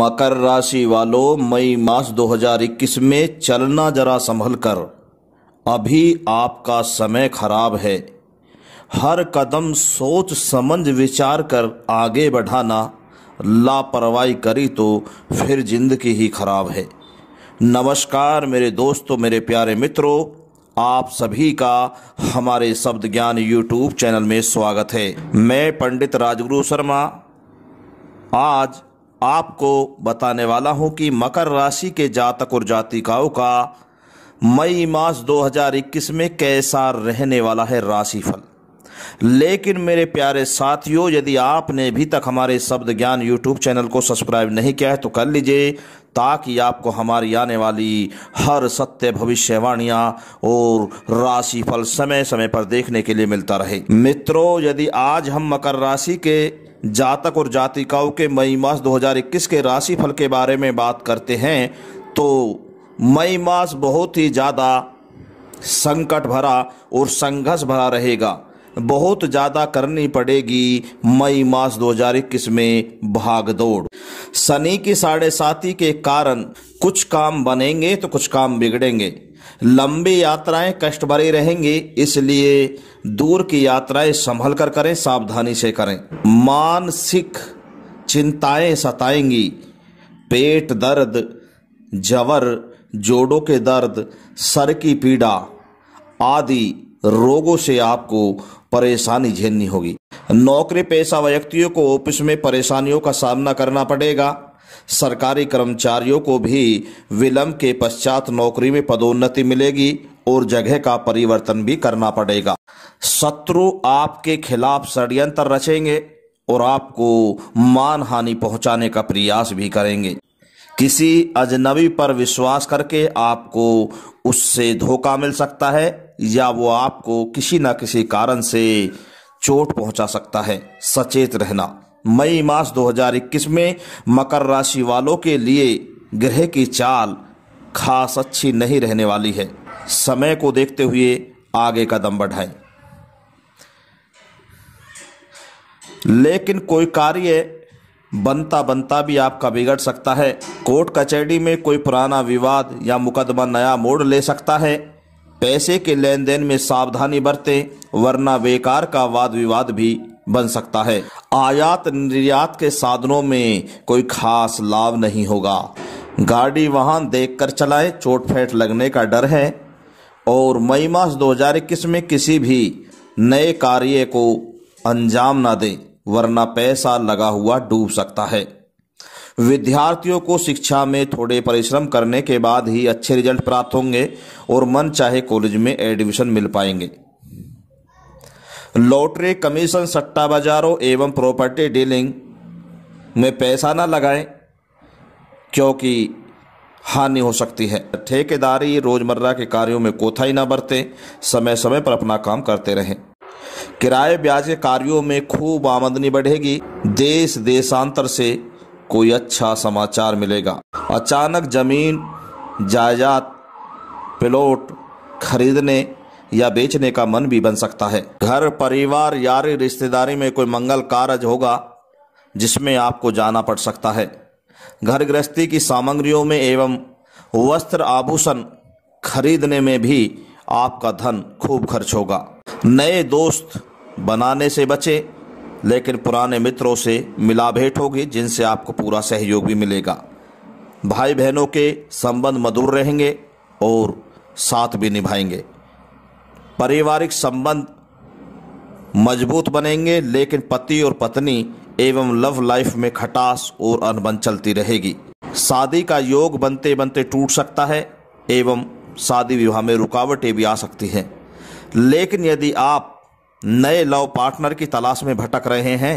मकर राशि वालों मई मास 2021 में चलना जरा संभल कर अभी आपका समय खराब है हर कदम सोच समझ विचार कर आगे बढ़ाना लापरवाही करी तो फिर जिंदगी ही खराब है नमस्कार मेरे दोस्तों मेरे प्यारे मित्रों आप सभी का हमारे शब्द ज्ञान यूट्यूब चैनल में स्वागत है मैं पंडित राजगुरु शर्मा आज आपको बताने वाला हूं कि मकर राशि के जातक और जातिकाओं का मई मास 2021 में कैसा रहने वाला है राशिफल लेकिन मेरे प्यारे साथियों यदि आपने अभी तक हमारे शब्द ज्ञान यूट्यूब चैनल को सब्सक्राइब नहीं किया है तो कर लीजिए ताकि आपको हमारी आने वाली हर सत्य भविष्यवाणियां और राशिफल समय समय पर देखने के लिए मिलता रहे मित्रों यदि आज हम मकर राशि के जातक और जातिकाओं के मई मास 2021 के राशिफल के बारे में बात करते हैं तो मई मास बहुत ही ज़्यादा संकट भरा और संघर्ष भरा रहेगा बहुत ज़्यादा करनी पड़ेगी मई मास 2021 में भाग दौड़ शनि की साढ़े साथी के कारण कुछ काम बनेंगे तो कुछ काम बिगड़ेंगे लंबी यात्राएं कष्ट भरी रहेंगी इसलिए दूर की यात्राएं संभल कर करें सावधानी से करें मानसिक चिंताएं सताएंगी पेट दर्द जवर जोड़ों के दर्द सर की पीड़ा आदि रोगों से आपको परेशानी झेलनी होगी नौकरी पेशा व्यक्तियों को ऑफिस में परेशानियों का सामना करना पड़ेगा सरकारी कर्मचारियों को भी विलंब के पश्चात नौकरी में पदोन्नति मिलेगी और जगह का परिवर्तन भी करना पड़ेगा शत्रु आपके खिलाफ षड्यंत्र रचेंगे और आपको मान हानि पहुंचाने का प्रयास भी करेंगे किसी अजनबी पर विश्वास करके आपको उससे धोखा मिल सकता है या वो आपको किसी ना किसी कारण से चोट पहुंचा सकता है सचेत रहना मई मास 2021 में मकर राशि वालों के लिए ग्रह की चाल खास अच्छी नहीं रहने वाली है समय को देखते हुए आगे कदम बढ़ाएं लेकिन कोई कार्य बनता बनता भी आपका बिगड़ सकता है कोर्ट कचहरी में कोई पुराना विवाद या मुकदमा नया मोड़ ले सकता है पैसे के लेन देन में सावधानी बरते वरना बेकार का वाद विवाद भी बन सकता है आयात निर्यात के साधनों में कोई खास लाभ नहीं होगा गाड़ी वाहन देखकर चलाएं चोट फेट लगने का डर है और मई मास इक्कीस में किसी भी नए कार्य को अंजाम ना दें वरना पैसा लगा हुआ डूब सकता है विद्यार्थियों को शिक्षा में थोड़े परिश्रम करने के बाद ही अच्छे रिजल्ट प्राप्त होंगे और मन चाहे कॉलेज में एडमिशन मिल पाएंगे लॉटरी कमीशन सट्टा बाजारों एवं प्रॉपर्टी डीलिंग में पैसा ना लगाएं क्योंकि हानि हो सकती है ठेकेदारी रोजमर्रा के कार्यों में कोथाई ना बरते समय समय पर अपना काम करते रहें किराए ब्याज के कार्यों में खूब आमदनी बढ़ेगी देश देशांतर से कोई अच्छा समाचार मिलेगा अचानक जमीन जायदाद प्लॉट खरीदने या बेचने का मन भी बन सकता है घर परिवार यारी रिश्तेदारी में कोई मंगल कारज होगा जिसमें आपको जाना पड़ सकता है घर गृहस्थी की सामग्रियों में एवं वस्त्र आभूषण खरीदने में भी आपका धन खूब खर्च होगा नए दोस्त बनाने से बचें लेकिन पुराने मित्रों से मिला भेंट होगी जिनसे आपको पूरा सहयोग भी मिलेगा भाई बहनों के संबंध मधुर रहेंगे और साथ भी निभाएंगे पारिवारिक संबंध मजबूत बनेंगे लेकिन पति और पत्नी एवं लव लाइफ में खटास और अनबन चलती रहेगी शादी का योग बनते बनते टूट सकता है एवं शादी विवाह में रुकावटें भी आ सकती हैं लेकिन यदि आप नए लव पार्टनर की तलाश में भटक रहे हैं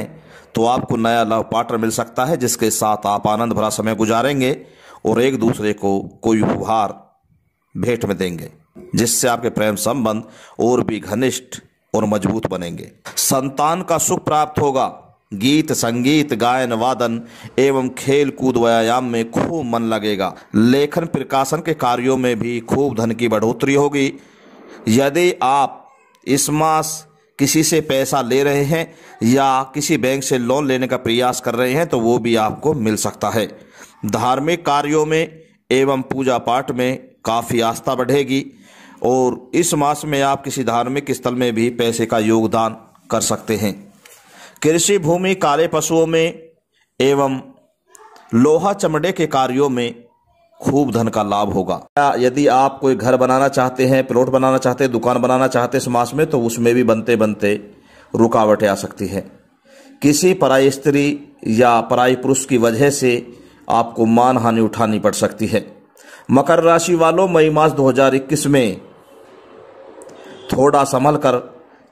तो आपको नया लव पार्टनर मिल सकता है जिसके साथ आप आनंद भरा समय गुजारेंगे और एक दूसरे को कोई उपहार भेंट में देंगे जिससे आपके प्रेम संबंध और भी घनिष्ठ और मजबूत बनेंगे संतान का सुख प्राप्त होगा गीत संगीत गायन वादन एवं खेल कूद व्यायाम में खूब मन लगेगा लेखन प्रकाशन के कार्यों में भी खूब धन की बढ़ोतरी होगी यदि आप इस मास किसी से पैसा ले रहे हैं या किसी बैंक से लोन लेने का प्रयास कर रहे हैं तो वो भी आपको मिल सकता है धार्मिक कार्यों में एवं पूजा पाठ में काफ़ी आस्था बढ़ेगी और इस मास में आप किसी धार्मिक स्थल में भी पैसे का योगदान कर सकते हैं कृषि भूमि काले पशुओं में एवं लोहा चमड़े के कार्यों में खूब धन का लाभ होगा यदि आप कोई घर बनाना चाहते हैं प्लॉट बनाना चाहते हैं दुकान बनाना चाहते हैं समाज में तो उसमें भी बनते बनते रुकावटें आ सकती हैं किसी पराई स्त्री या पराई पुरुष की वजह से आपको मान हानि उठानी पड़ सकती है मकर राशि वालों मई मास 2021 में थोड़ा संभल कर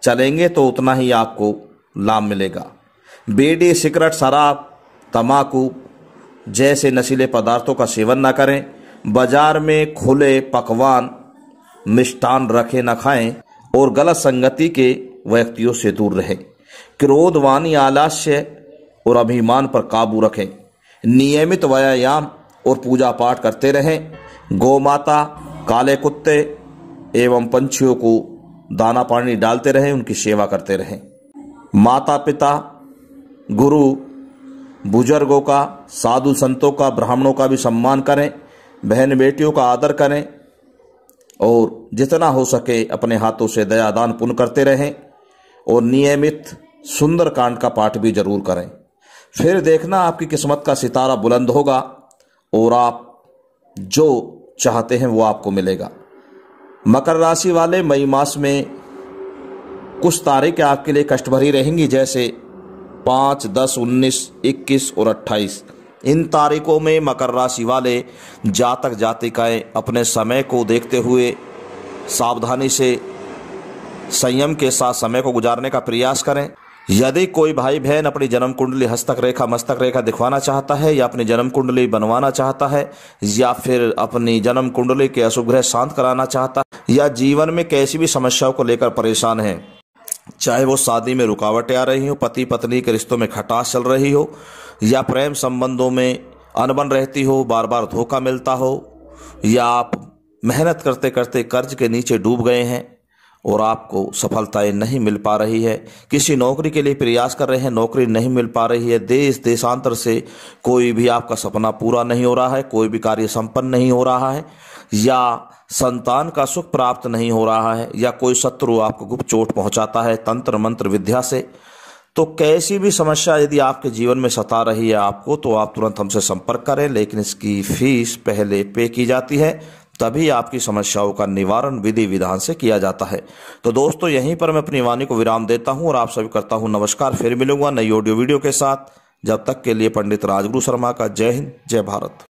चलेंगे तो उतना ही आपको लाभ मिलेगा बेडी सिगरेट शराब तम्बाकू जैसे नशीले पदार्थों का सेवन ना करें बाजार में खुले पकवान मिष्ठान रखे न खाएं और गलत संगति के व्यक्तियों से दूर रहें क्रोध वाणी आलस्य और अभिमान पर काबू रखें नियमित व्यायाम और पूजा पाठ करते रहें गौमाता काले कुत्ते एवं पंछियों को दाना पानी डालते रहें उनकी सेवा करते रहें माता पिता गुरु बुजुर्गों का साधु संतों का ब्राह्मणों का भी सम्मान करें बहन बेटियों का आदर करें और जितना हो सके अपने हाथों से दयादान पुण्य करते रहें और नियमित सुंदर कांड का पाठ भी जरूर करें फिर देखना आपकी किस्मत का सितारा बुलंद होगा और आप जो चाहते हैं वो आपको मिलेगा मकर राशि वाले मई मास में कुछ तारीखें आपके लिए कष्ट भरी रहेंगी जैसे पाँच दस उन्नीस इक्कीस और अट्ठाईस इन तारीखों में मकर राशि वाले जातक जातिकाएं अपने समय को देखते हुए सावधानी से संयम के साथ समय को गुजारने का प्रयास करें यदि कोई भाई बहन अपनी जन्म कुंडली हस्तक रेखा मस्तक रेखा दिखवाना चाहता है या अपनी जन्म कुंडली बनवाना चाहता है या फिर अपनी जन्म कुंडली के अशुभ ग्रह शांत कराना चाहता है या जीवन में कैसी भी समस्याओं को लेकर परेशान है चाहे वो शादी में रुकावटें आ रही हो पति पत्नी के रिश्तों में खटास चल रही हो या प्रेम संबंधों में अनबन रहती हो बार बार धोखा मिलता हो या आप मेहनत करते करते कर्ज के नीचे डूब गए हैं और आपको सफलताएं नहीं मिल पा रही है किसी नौकरी के लिए प्रयास कर रहे हैं नौकरी नहीं मिल पा रही है देश देशांतर से कोई भी आपका सपना पूरा नहीं हो रहा है कोई भी कार्य संपन्न नहीं हो रहा है या संतान का सुख प्राप्त नहीं हो रहा है या कोई शत्रु आपको गुप्त चोट पहुंचाता है तंत्र मंत्र विद्या से तो कैसी भी समस्या यदि आपके जीवन में सता रही है आपको तो आप तुरंत हमसे संपर्क करें लेकिन इसकी फीस पहले पे की जाती है तभी आपकी समस्याओं का निवारण विधि विधान से किया जाता है तो दोस्तों यहीं पर मैं अपनी वाणी को विराम देता हूँ और आप सभी करता हूँ नमस्कार फिर मिलूंगा नई ऑडियो वीडियो के साथ जब तक के लिए पंडित राजगुरु शर्मा का जय हिंद जय भारत